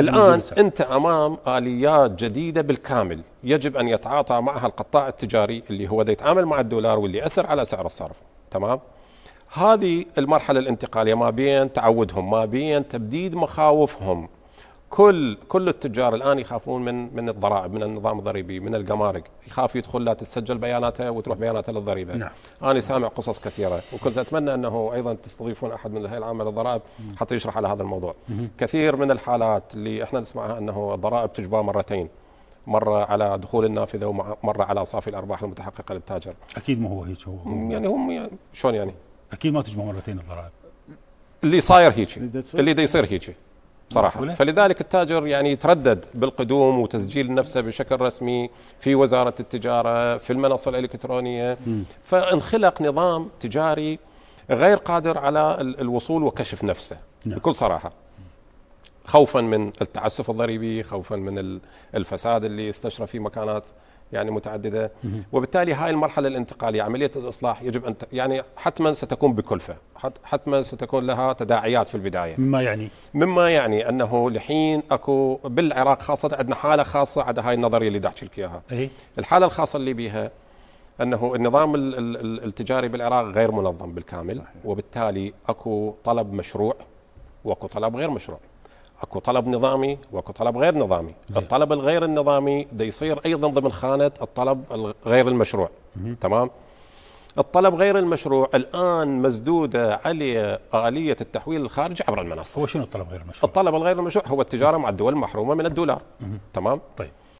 الان انت امام اليات جديده بالكامل يجب ان يتعاطى معها القطاع التجاري اللي هو يتعامل مع الدولار واللي اثر على سعر الصرف تمام هذه المرحله الانتقاليه ما بين تعودهم ما بين تبديد مخاوفهم كل كل التجار الان يخافون من من الضرائب من النظام الضريبي من الجمارك يخاف يدخل لا تسجل بياناته وتروح بياناته للضريبه نعم. انا سامع قصص كثيره وكنت اتمنى انه ايضا تستضيفون احد من الهيئه العامه للضرائب حتى يشرح على هذا الموضوع مم. كثير من الحالات اللي احنا نسمعها انه الضرائب تجبى مرتين مره على دخول النافذه ومره على صافي الارباح المتحققه للتاجر اكيد ما هو هيك هو يعني هم يعني شلون يعني اكيد ما تجمع مرتين الضرائب اللي صاير هيك اللي دا يصير هيك بصراحه محولة. فلذلك التاجر يعني يتردد بالقدوم وتسجيل نفسه بشكل رسمي في وزاره التجاره في المنصه الالكترونيه م. فانخلق نظام تجاري غير قادر على الوصول وكشف نفسه نعم. بكل صراحه خوفا من التعسف الضريبي خوفا من الفساد اللي استشرى في مكانات يعني متعدده وبالتالي هاي المرحله الانتقاليه عمليه الاصلاح يجب ان يعني حتما ستكون بكلفه حتما ستكون لها تداعيات في البدايه مما يعني مما يعني انه لحين اكو بالعراق خاصه عندنا حاله خاصه عدا هاي النظريه اللي احكي لك اياها الحاله الخاصه اللي بيها انه النظام التجاري بالعراق غير منظم بالكامل صحيح. وبالتالي اكو طلب مشروع واكو طلب غير مشروع اكو طلب نظامي واكو طلب غير نظامي زي. الطلب الغير النظامي ده يصير ايضا ضمن خانه الطلب غير المشروع مم. تمام الطلب غير المشروع الان مسدوده عليه اليه التحويل الخارجي عبر المنصه هو شنو الطلب غير المشروع الطلب الغير المشروع هو التجاره مع الدول المحرومه من الدولار مم. تمام طيب